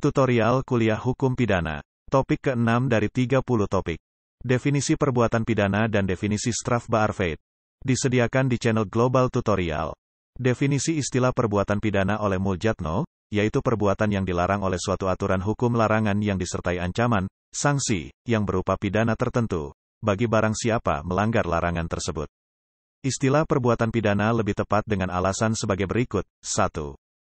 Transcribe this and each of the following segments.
Tutorial Kuliah Hukum Pidana. Topik ke-6 dari 30 topik. Definisi perbuatan pidana dan definisi strafbar feit. Disediakan di channel Global Tutorial. Definisi istilah perbuatan pidana oleh Muljatno, yaitu perbuatan yang dilarang oleh suatu aturan hukum larangan yang disertai ancaman, sanksi, yang berupa pidana tertentu, bagi barang siapa melanggar larangan tersebut. Istilah perbuatan pidana lebih tepat dengan alasan sebagai berikut. 1.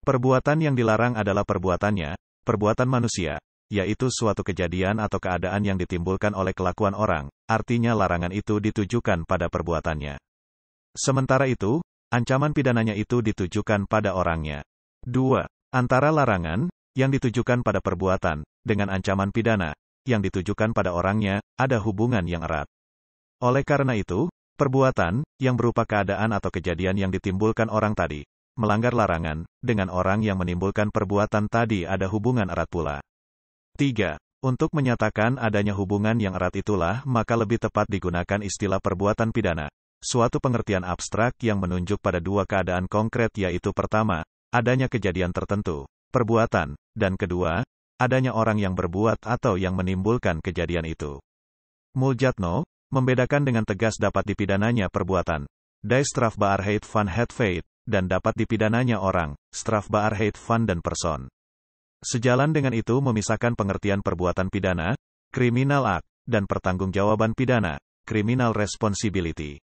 Perbuatan yang dilarang adalah perbuatannya, perbuatan manusia, yaitu suatu kejadian atau keadaan yang ditimbulkan oleh kelakuan orang, artinya larangan itu ditujukan pada perbuatannya. Sementara itu, ancaman pidananya itu ditujukan pada orangnya. 2. Antara larangan, yang ditujukan pada perbuatan, dengan ancaman pidana, yang ditujukan pada orangnya, ada hubungan yang erat. Oleh karena itu, perbuatan, yang berupa keadaan atau kejadian yang ditimbulkan orang tadi, melanggar larangan, dengan orang yang menimbulkan perbuatan tadi ada hubungan erat pula. 3. Untuk menyatakan adanya hubungan yang erat itulah maka lebih tepat digunakan istilah perbuatan pidana. Suatu pengertian abstrak yang menunjuk pada dua keadaan konkret yaitu pertama, adanya kejadian tertentu, perbuatan, dan kedua, adanya orang yang berbuat atau yang menimbulkan kejadian itu. Muljatno, membedakan dengan tegas dapat dipidananya perbuatan, dai strafbaar heit van het feit, dan dapat dipidananya orang, strafbaar heit van dan person. Sejalan dengan itu memisahkan pengertian perbuatan pidana, kriminal ak, dan pertanggungjawaban pidana, criminal responsibility.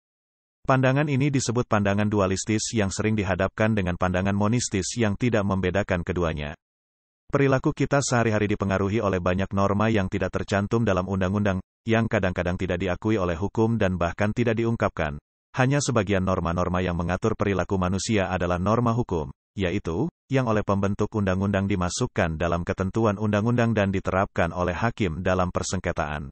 Pandangan ini disebut pandangan dualistis yang sering dihadapkan dengan pandangan monistis yang tidak membedakan keduanya. Perilaku kita sehari-hari dipengaruhi oleh banyak norma yang tidak tercantum dalam undang-undang, yang kadang-kadang tidak diakui oleh hukum dan bahkan tidak diungkapkan. Hanya sebagian norma-norma yang mengatur perilaku manusia adalah norma hukum, yaitu yang oleh pembentuk undang-undang dimasukkan dalam ketentuan undang-undang dan diterapkan oleh hakim dalam persengketaan.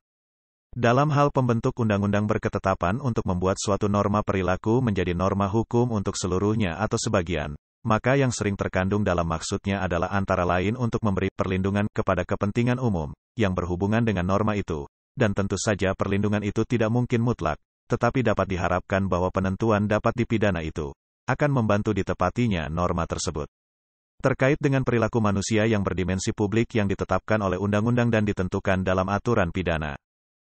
Dalam hal pembentuk undang-undang berketetapan untuk membuat suatu norma perilaku menjadi norma hukum untuk seluruhnya atau sebagian, maka yang sering terkandung dalam maksudnya adalah antara lain untuk memberi perlindungan kepada kepentingan umum yang berhubungan dengan norma itu, dan tentu saja perlindungan itu tidak mungkin mutlak, tetapi dapat diharapkan bahwa penentuan dapat dipidana itu akan membantu ditepatinya norma tersebut. Terkait dengan perilaku manusia yang berdimensi publik yang ditetapkan oleh undang-undang dan ditentukan dalam aturan pidana.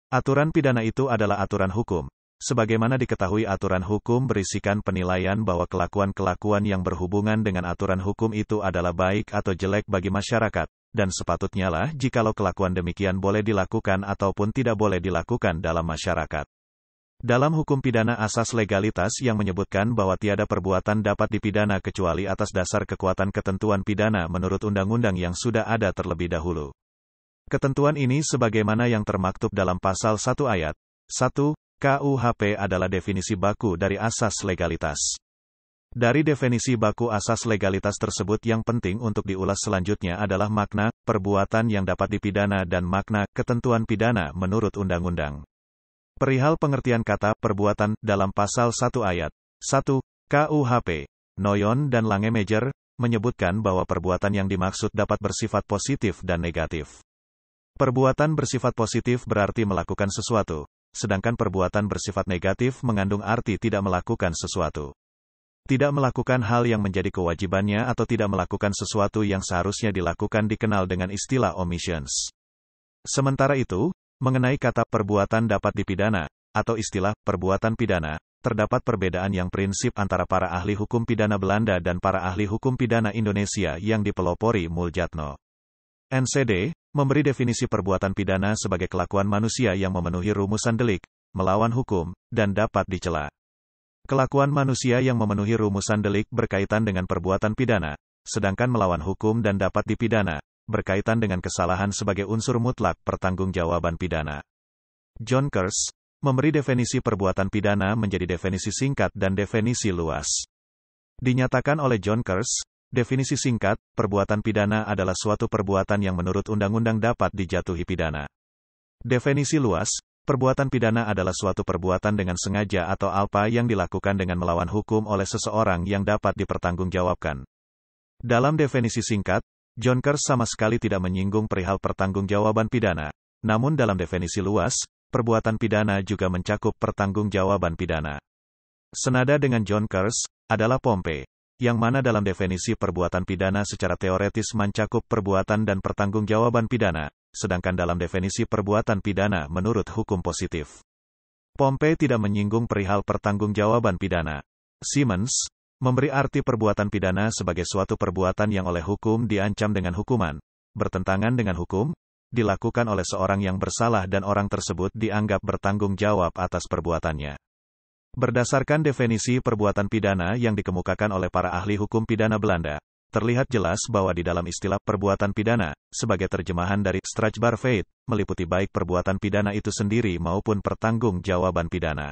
Aturan pidana itu adalah aturan hukum. Sebagaimana diketahui aturan hukum berisikan penilaian bahwa kelakuan-kelakuan yang berhubungan dengan aturan hukum itu adalah baik atau jelek bagi masyarakat, dan sepatutnya lah jikalau kelakuan demikian boleh dilakukan ataupun tidak boleh dilakukan dalam masyarakat. Dalam hukum pidana asas legalitas yang menyebutkan bahwa tiada perbuatan dapat dipidana kecuali atas dasar kekuatan ketentuan pidana menurut undang-undang yang sudah ada terlebih dahulu. Ketentuan ini sebagaimana yang termaktub dalam pasal 1 ayat 1 KUHP adalah definisi baku dari asas legalitas. Dari definisi baku asas legalitas tersebut yang penting untuk diulas selanjutnya adalah makna, perbuatan yang dapat dipidana dan makna, ketentuan pidana menurut undang-undang. Perihal pengertian kata perbuatan dalam pasal 1 ayat 1 KUHP, Noyon dan Lange Major menyebutkan bahwa perbuatan yang dimaksud dapat bersifat positif dan negatif. Perbuatan bersifat positif berarti melakukan sesuatu, sedangkan perbuatan bersifat negatif mengandung arti tidak melakukan sesuatu. Tidak melakukan hal yang menjadi kewajibannya atau tidak melakukan sesuatu yang seharusnya dilakukan dikenal dengan istilah omissions. Sementara itu, mengenai kata perbuatan dapat dipidana, atau istilah perbuatan pidana, terdapat perbedaan yang prinsip antara para ahli hukum pidana Belanda dan para ahli hukum pidana Indonesia yang dipelopori Muljatno. NCD, memberi definisi perbuatan pidana sebagai kelakuan manusia yang memenuhi rumusan delik, melawan hukum, dan dapat dicela. Kelakuan manusia yang memenuhi rumusan delik berkaitan dengan perbuatan pidana, sedangkan melawan hukum dan dapat dipidana, berkaitan dengan kesalahan sebagai unsur mutlak pertanggungjawaban pidana. John Kers, memberi definisi perbuatan pidana menjadi definisi singkat dan definisi luas. Dinyatakan oleh John Kers, Definisi singkat, perbuatan pidana adalah suatu perbuatan yang menurut undang-undang dapat dijatuhi pidana. Definisi luas, perbuatan pidana adalah suatu perbuatan dengan sengaja atau alpa yang dilakukan dengan melawan hukum oleh seseorang yang dapat dipertanggungjawabkan. Dalam definisi singkat, John Kerr sama sekali tidak menyinggung perihal pertanggungjawaban pidana. Namun dalam definisi luas, perbuatan pidana juga mencakup pertanggungjawaban pidana. Senada dengan John Kerr adalah Pompei yang mana dalam definisi perbuatan pidana secara teoretis mencakup perbuatan dan pertanggungjawaban pidana, sedangkan dalam definisi perbuatan pidana menurut hukum positif. Pompei tidak menyinggung perihal pertanggungjawaban pidana. Siemens memberi arti perbuatan pidana sebagai suatu perbuatan yang oleh hukum diancam dengan hukuman, bertentangan dengan hukum, dilakukan oleh seorang yang bersalah dan orang tersebut dianggap bertanggung jawab atas perbuatannya. Berdasarkan definisi perbuatan pidana yang dikemukakan oleh para ahli hukum pidana Belanda, terlihat jelas bahwa di dalam istilah perbuatan pidana, sebagai terjemahan dari strafbaar feit, meliputi baik perbuatan pidana itu sendiri maupun pertanggung jawaban pidana.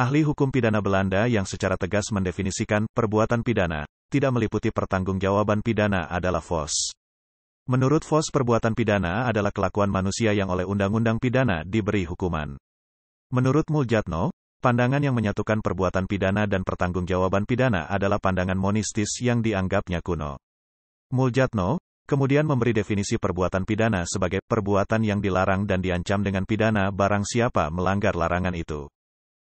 Ahli hukum pidana Belanda yang secara tegas mendefinisikan perbuatan pidana, tidak meliputi pertanggungjawaban pidana adalah Vos. Menurut Vos perbuatan pidana adalah kelakuan manusia yang oleh undang-undang pidana diberi hukuman. Menurut Muljatno, Pandangan yang menyatukan perbuatan pidana dan pertanggungjawaban pidana adalah pandangan monistis yang dianggapnya kuno. Muljatno, kemudian memberi definisi perbuatan pidana sebagai perbuatan yang dilarang dan diancam dengan pidana barang siapa melanggar larangan itu.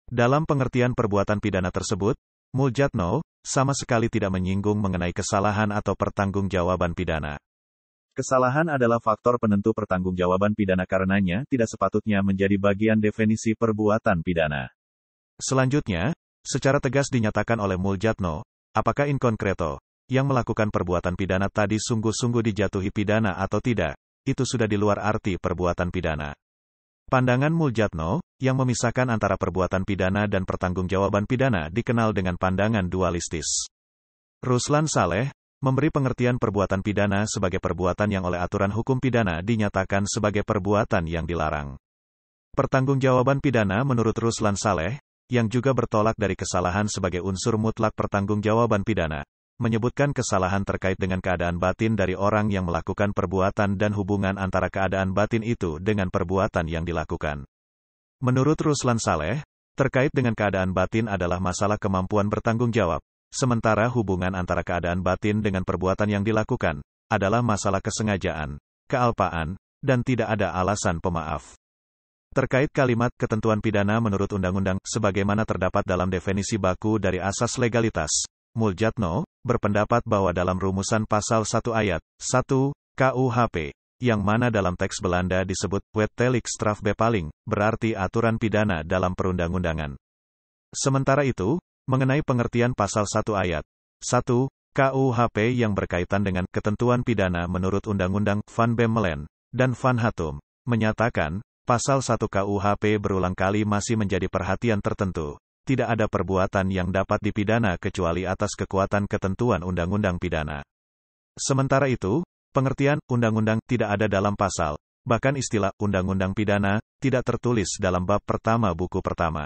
Dalam pengertian perbuatan pidana tersebut, Muljatno sama sekali tidak menyinggung mengenai kesalahan atau pertanggungjawaban pidana. Kesalahan adalah faktor penentu pertanggungjawaban pidana karenanya tidak sepatutnya menjadi bagian definisi perbuatan pidana. Selanjutnya, secara tegas dinyatakan oleh Muljatno, apakah inkonkreto, yang melakukan perbuatan pidana tadi sungguh-sungguh dijatuhi pidana atau tidak, itu sudah di luar arti perbuatan pidana. Pandangan Muljatno, yang memisahkan antara perbuatan pidana dan pertanggungjawaban pidana dikenal dengan pandangan dualistis. Ruslan Saleh, memberi pengertian perbuatan pidana sebagai perbuatan yang oleh aturan hukum pidana dinyatakan sebagai perbuatan yang dilarang. Pertanggungjawaban pidana menurut Ruslan Saleh, yang juga bertolak dari kesalahan sebagai unsur mutlak pertanggungjawaban pidana, menyebutkan kesalahan terkait dengan keadaan batin dari orang yang melakukan perbuatan dan hubungan antara keadaan batin itu dengan perbuatan yang dilakukan. Menurut Ruslan Saleh, terkait dengan keadaan batin adalah masalah kemampuan bertanggung jawab, sementara hubungan antara keadaan batin dengan perbuatan yang dilakukan adalah masalah kesengajaan, kealpaan, dan tidak ada alasan pemaaf. Terkait kalimat ketentuan pidana menurut undang-undang, sebagaimana terdapat dalam definisi baku dari asas legalitas, Muljatno berpendapat bahwa dalam rumusan pasal 1 ayat 1 KUHP, yang mana dalam teks Belanda disebut straf strafbepaling, berarti aturan pidana dalam perundang-undangan. Sementara itu, mengenai pengertian pasal 1 ayat 1 KUHP yang berkaitan dengan ketentuan pidana menurut Undang-Undang Van Bemelen dan Van Hatum menyatakan Pasal 1 KUHP berulang kali masih menjadi perhatian tertentu. Tidak ada perbuatan yang dapat dipidana kecuali atas kekuatan ketentuan undang-undang pidana. Sementara itu, pengertian undang-undang tidak ada dalam pasal, bahkan istilah undang-undang pidana tidak tertulis dalam bab pertama buku pertama.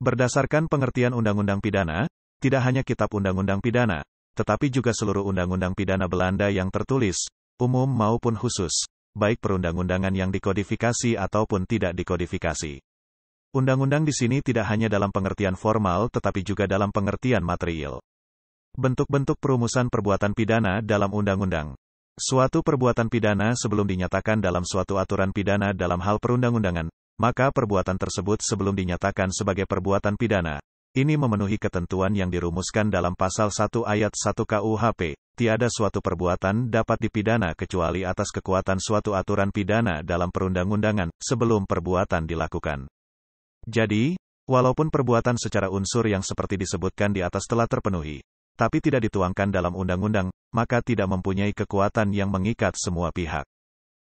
Berdasarkan pengertian undang-undang pidana, tidak hanya kitab undang-undang pidana, tetapi juga seluruh undang-undang pidana Belanda yang tertulis, umum maupun khusus, baik perundang-undangan yang dikodifikasi ataupun tidak dikodifikasi. Undang-undang di sini tidak hanya dalam pengertian formal tetapi juga dalam pengertian material. Bentuk-bentuk perumusan perbuatan pidana dalam undang-undang. Suatu perbuatan pidana sebelum dinyatakan dalam suatu aturan pidana dalam hal perundang-undangan, maka perbuatan tersebut sebelum dinyatakan sebagai perbuatan pidana, ini memenuhi ketentuan yang dirumuskan dalam pasal 1 ayat 1 KUHP. Tiada suatu perbuatan dapat dipidana kecuali atas kekuatan suatu aturan pidana dalam perundang-undangan sebelum perbuatan dilakukan. Jadi, walaupun perbuatan secara unsur yang seperti disebutkan di atas telah terpenuhi, tapi tidak dituangkan dalam undang-undang, maka tidak mempunyai kekuatan yang mengikat semua pihak.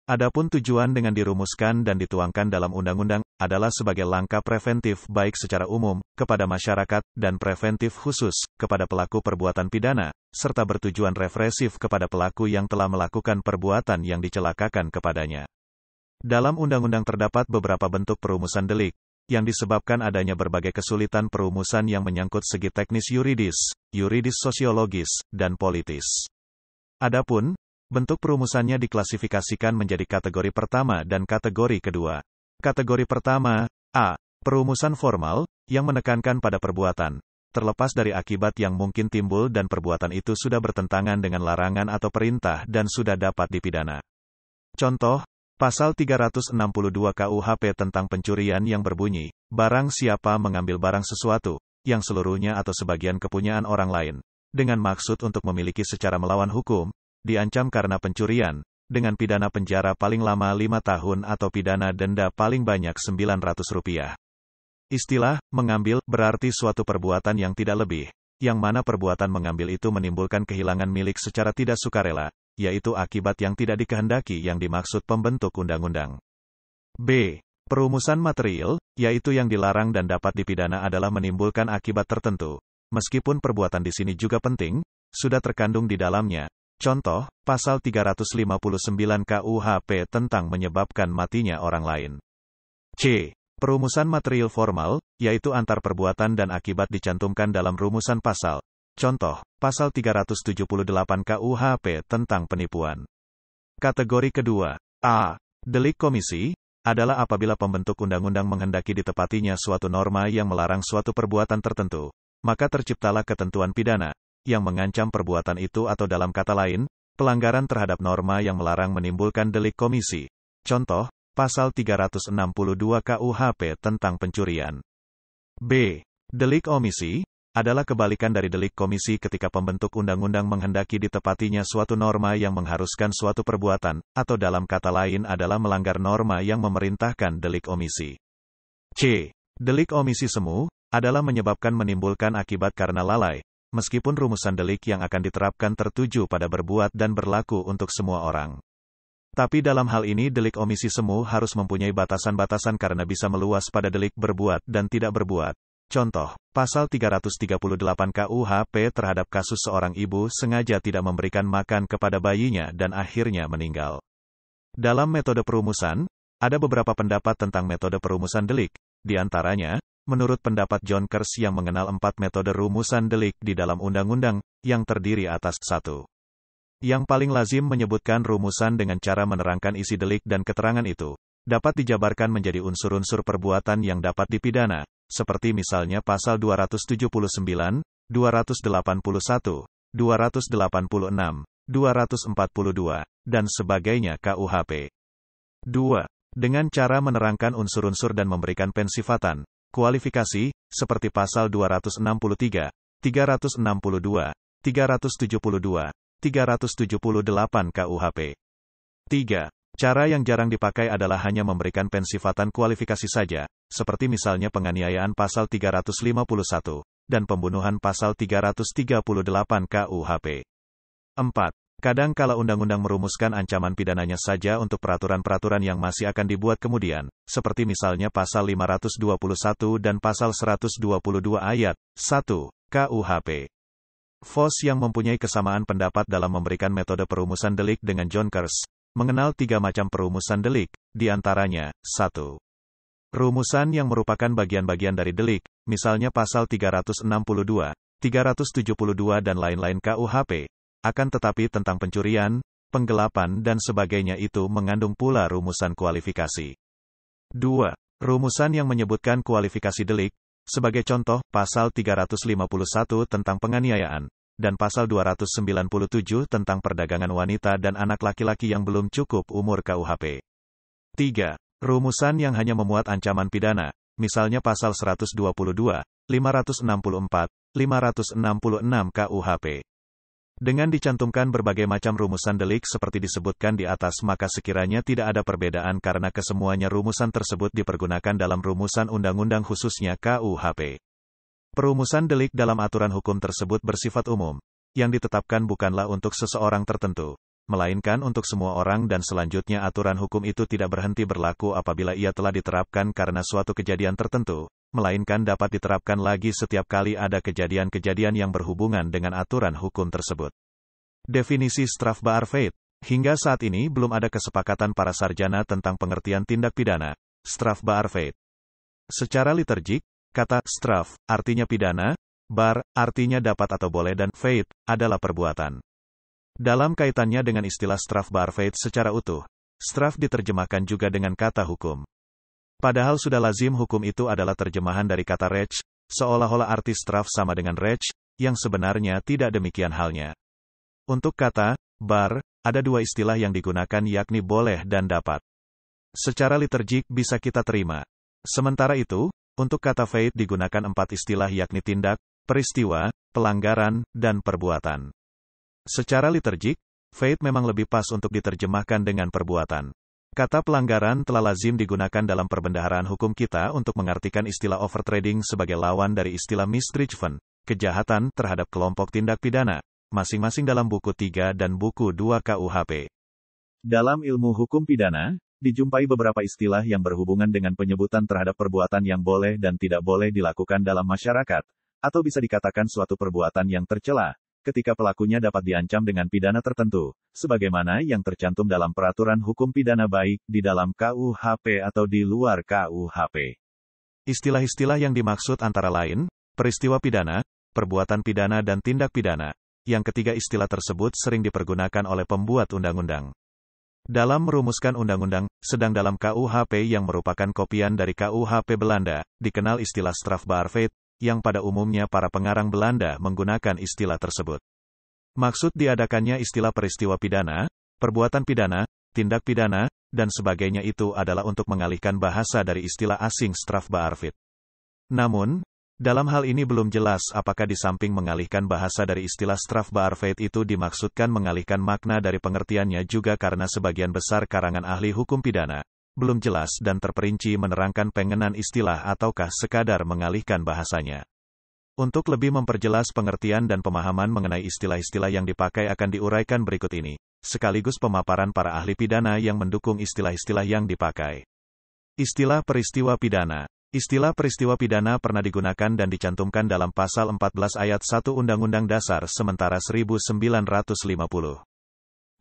Adapun tujuan dengan dirumuskan dan dituangkan dalam undang-undang adalah sebagai langkah preventif baik secara umum kepada masyarakat dan preventif khusus kepada pelaku perbuatan pidana serta bertujuan refresif kepada pelaku yang telah melakukan perbuatan yang dicelakakan kepadanya. Dalam undang-undang terdapat beberapa bentuk perumusan delik yang disebabkan adanya berbagai kesulitan perumusan yang menyangkut segi teknis yuridis, yuridis sosiologis, dan politis. Adapun, Bentuk perumusannya diklasifikasikan menjadi kategori pertama dan kategori kedua. Kategori pertama, A. Perumusan formal, yang menekankan pada perbuatan. Terlepas dari akibat yang mungkin timbul dan perbuatan itu sudah bertentangan dengan larangan atau perintah dan sudah dapat dipidana. Contoh, Pasal 362 KUHP tentang pencurian yang berbunyi, barang siapa mengambil barang sesuatu, yang seluruhnya atau sebagian kepunyaan orang lain, dengan maksud untuk memiliki secara melawan hukum, diancam karena pencurian, dengan pidana penjara paling lama 5 tahun atau pidana denda paling banyak Rp900. Istilah, mengambil, berarti suatu perbuatan yang tidak lebih, yang mana perbuatan mengambil itu menimbulkan kehilangan milik secara tidak sukarela, yaitu akibat yang tidak dikehendaki yang dimaksud pembentuk undang-undang. B. Perumusan material, yaitu yang dilarang dan dapat dipidana adalah menimbulkan akibat tertentu. Meskipun perbuatan di sini juga penting, sudah terkandung di dalamnya, Contoh, pasal 359 KUHP tentang menyebabkan matinya orang lain. C. Perumusan material formal, yaitu antar perbuatan dan akibat dicantumkan dalam rumusan pasal. Contoh, pasal 378 KUHP tentang penipuan. Kategori kedua, A. Delik komisi, adalah apabila pembentuk undang-undang menghendaki ditepatinya suatu norma yang melarang suatu perbuatan tertentu, maka terciptalah ketentuan pidana, yang mengancam perbuatan itu atau dalam kata lain, pelanggaran terhadap norma yang melarang menimbulkan delik komisi. Contoh, pasal 362 KUHP tentang pencurian. B. Delik omisi adalah kebalikan dari delik komisi ketika pembentuk undang-undang menghendaki ditepatinya suatu norma yang mengharuskan suatu perbuatan, atau dalam kata lain adalah melanggar norma yang memerintahkan delik omisi. C. Delik omisi semu adalah menyebabkan menimbulkan akibat karena lalai, meskipun rumusan delik yang akan diterapkan tertuju pada berbuat dan berlaku untuk semua orang. Tapi dalam hal ini delik omisi semu harus mempunyai batasan-batasan karena bisa meluas pada delik berbuat dan tidak berbuat. Contoh, pasal 338 KUHP terhadap kasus seorang ibu sengaja tidak memberikan makan kepada bayinya dan akhirnya meninggal. Dalam metode perumusan, ada beberapa pendapat tentang metode perumusan delik, di antaranya, menurut pendapat John Kers yang mengenal empat metode rumusan delik di dalam undang-undang, yang terdiri atas satu. Yang paling lazim menyebutkan rumusan dengan cara menerangkan isi delik dan keterangan itu, dapat dijabarkan menjadi unsur-unsur perbuatan yang dapat dipidana, seperti misalnya pasal 279, 281, 286, 242, dan sebagainya KUHP. 2. Dengan cara menerangkan unsur-unsur dan memberikan pensifatan, Kualifikasi, seperti pasal 263, 362, 372, 378 KUHP. 3. Cara yang jarang dipakai adalah hanya memberikan pensifatan kualifikasi saja, seperti misalnya penganiayaan pasal 351, dan pembunuhan pasal 338 KUHP. 4. Kadang kala undang-undang merumuskan ancaman pidananya saja untuk peraturan-peraturan yang masih akan dibuat kemudian, seperti misalnya pasal 521 dan pasal 122 ayat 1 KUHP. Foss yang mempunyai kesamaan pendapat dalam memberikan metode perumusan delik dengan John Kers, mengenal tiga macam perumusan delik, di antaranya, 1. Rumusan yang merupakan bagian-bagian dari delik, misalnya pasal 362, 372 dan lain-lain KUHP, akan tetapi tentang pencurian, penggelapan dan sebagainya itu mengandung pula rumusan kualifikasi. 2. Rumusan yang menyebutkan kualifikasi delik, sebagai contoh, pasal 351 tentang penganiayaan, dan pasal 297 tentang perdagangan wanita dan anak laki-laki yang belum cukup umur KUHP. 3. Rumusan yang hanya memuat ancaman pidana, misalnya pasal 122, 564, 566 KUHP. Dengan dicantumkan berbagai macam rumusan delik seperti disebutkan di atas maka sekiranya tidak ada perbedaan karena kesemuanya rumusan tersebut dipergunakan dalam rumusan undang-undang khususnya KUHP. Perumusan delik dalam aturan hukum tersebut bersifat umum, yang ditetapkan bukanlah untuk seseorang tertentu, melainkan untuk semua orang dan selanjutnya aturan hukum itu tidak berhenti berlaku apabila ia telah diterapkan karena suatu kejadian tertentu, melainkan dapat diterapkan lagi setiap kali ada kejadian-kejadian yang berhubungan dengan aturan hukum tersebut. Definisi strafbar feit. Hingga saat ini belum ada kesepakatan para sarjana tentang pengertian tindak pidana, strafbar feit. Secara liturgik, kata straf artinya pidana, bar artinya dapat atau boleh dan feit adalah perbuatan. Dalam kaitannya dengan istilah strafbar feit secara utuh, straf diterjemahkan juga dengan kata hukum. Padahal sudah lazim hukum itu adalah terjemahan dari kata rage, seolah-olah arti straf sama dengan rage, yang sebenarnya tidak demikian halnya. Untuk kata, bar, ada dua istilah yang digunakan yakni boleh dan dapat. Secara liturgik bisa kita terima. Sementara itu, untuk kata faith digunakan empat istilah yakni tindak, peristiwa, pelanggaran, dan perbuatan. Secara liturgik, faith memang lebih pas untuk diterjemahkan dengan perbuatan. Kata pelanggaran telah lazim digunakan dalam perbendaharaan hukum kita untuk mengartikan istilah overtrading sebagai lawan dari istilah misdriven, kejahatan terhadap kelompok tindak pidana, masing-masing dalam buku 3 dan buku 2 KUHP. Dalam ilmu hukum pidana, dijumpai beberapa istilah yang berhubungan dengan penyebutan terhadap perbuatan yang boleh dan tidak boleh dilakukan dalam masyarakat, atau bisa dikatakan suatu perbuatan yang tercela, ketika pelakunya dapat diancam dengan pidana tertentu, sebagaimana yang tercantum dalam peraturan hukum pidana baik di dalam KUHP atau di luar KUHP. Istilah-istilah yang dimaksud antara lain, peristiwa pidana, perbuatan pidana dan tindak pidana. Yang ketiga istilah tersebut sering dipergunakan oleh pembuat undang-undang. Dalam merumuskan undang-undang, sedang dalam KUHP yang merupakan kopian dari KUHP Belanda, dikenal istilah strafbaar feit, yang pada umumnya para pengarang Belanda menggunakan istilah tersebut. Maksud diadakannya istilah peristiwa pidana, perbuatan pidana, tindak pidana, dan sebagainya itu adalah untuk mengalihkan bahasa dari istilah asing strafbaarvit. Namun, dalam hal ini belum jelas apakah di samping mengalihkan bahasa dari istilah strafbaarvit itu dimaksudkan mengalihkan makna dari pengertiannya juga karena sebagian besar karangan ahli hukum pidana belum jelas dan terperinci menerangkan pengenan istilah ataukah sekadar mengalihkan bahasanya. Untuk lebih memperjelas pengertian dan pemahaman mengenai istilah-istilah yang dipakai akan diuraikan berikut ini, sekaligus pemaparan para ahli pidana yang mendukung istilah-istilah yang dipakai. Istilah peristiwa pidana Istilah peristiwa pidana pernah digunakan dan dicantumkan dalam pasal 14 ayat 1 Undang-Undang Dasar sementara 1950.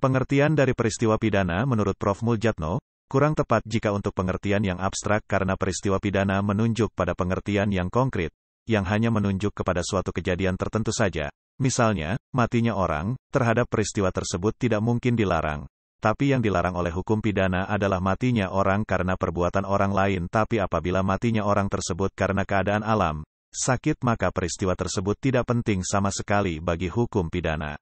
Pengertian dari peristiwa pidana menurut Prof. Muljatno, Kurang tepat jika untuk pengertian yang abstrak karena peristiwa pidana menunjuk pada pengertian yang konkret, yang hanya menunjuk kepada suatu kejadian tertentu saja. Misalnya, matinya orang, terhadap peristiwa tersebut tidak mungkin dilarang. Tapi yang dilarang oleh hukum pidana adalah matinya orang karena perbuatan orang lain tapi apabila matinya orang tersebut karena keadaan alam, sakit maka peristiwa tersebut tidak penting sama sekali bagi hukum pidana.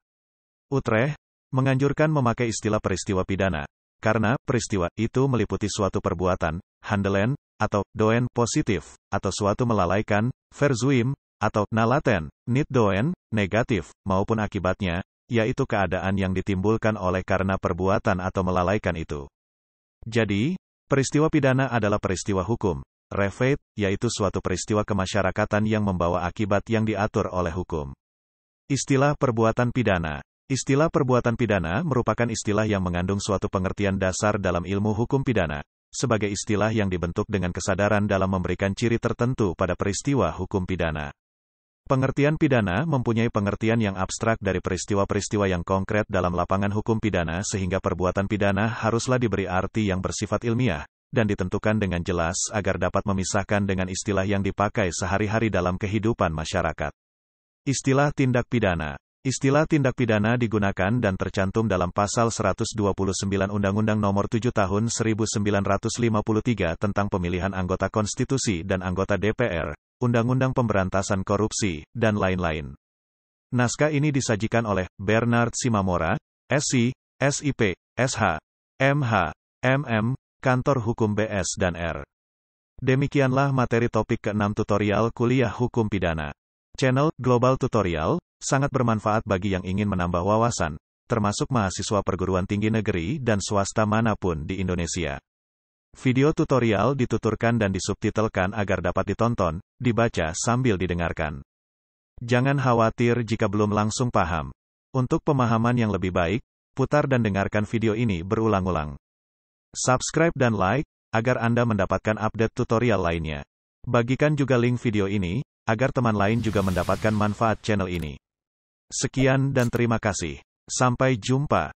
Utrecht, menganjurkan memakai istilah peristiwa pidana, karena, peristiwa itu meliputi suatu perbuatan, handelen, atau doen positif, atau suatu melalaikan, verzuim, atau nalaten, doen, negatif, maupun akibatnya, yaitu keadaan yang ditimbulkan oleh karena perbuatan atau melalaikan itu. Jadi, peristiwa pidana adalah peristiwa hukum. Refeit, yaitu suatu peristiwa kemasyarakatan yang membawa akibat yang diatur oleh hukum. Istilah perbuatan pidana Istilah perbuatan pidana merupakan istilah yang mengandung suatu pengertian dasar dalam ilmu hukum pidana, sebagai istilah yang dibentuk dengan kesadaran dalam memberikan ciri tertentu pada peristiwa hukum pidana. Pengertian pidana mempunyai pengertian yang abstrak dari peristiwa-peristiwa yang konkret dalam lapangan hukum pidana sehingga perbuatan pidana haruslah diberi arti yang bersifat ilmiah, dan ditentukan dengan jelas agar dapat memisahkan dengan istilah yang dipakai sehari-hari dalam kehidupan masyarakat. Istilah tindak pidana Istilah tindak pidana digunakan dan tercantum dalam pasal 129 Undang-Undang Nomor 7 Tahun 1953 tentang Pemilihan Anggota Konstitusi dan Anggota DPR, Undang-Undang Pemberantasan Korupsi, dan lain-lain. Naskah ini disajikan oleh Bernard Simamora, S.C., SIP, SH, MH, MM, Kantor Hukum BS dan R. Demikianlah materi topik ke-6 tutorial kuliah hukum pidana. Channel Global Tutorial sangat bermanfaat bagi yang ingin menambah wawasan, termasuk mahasiswa perguruan tinggi negeri dan swasta manapun di Indonesia. Video tutorial dituturkan dan disubtitelkan agar dapat ditonton, dibaca sambil didengarkan. Jangan khawatir jika belum langsung paham. Untuk pemahaman yang lebih baik, putar dan dengarkan video ini berulang-ulang. Subscribe dan like, agar Anda mendapatkan update tutorial lainnya. Bagikan juga link video ini, agar teman lain juga mendapatkan manfaat channel ini. Sekian dan terima kasih. Sampai jumpa.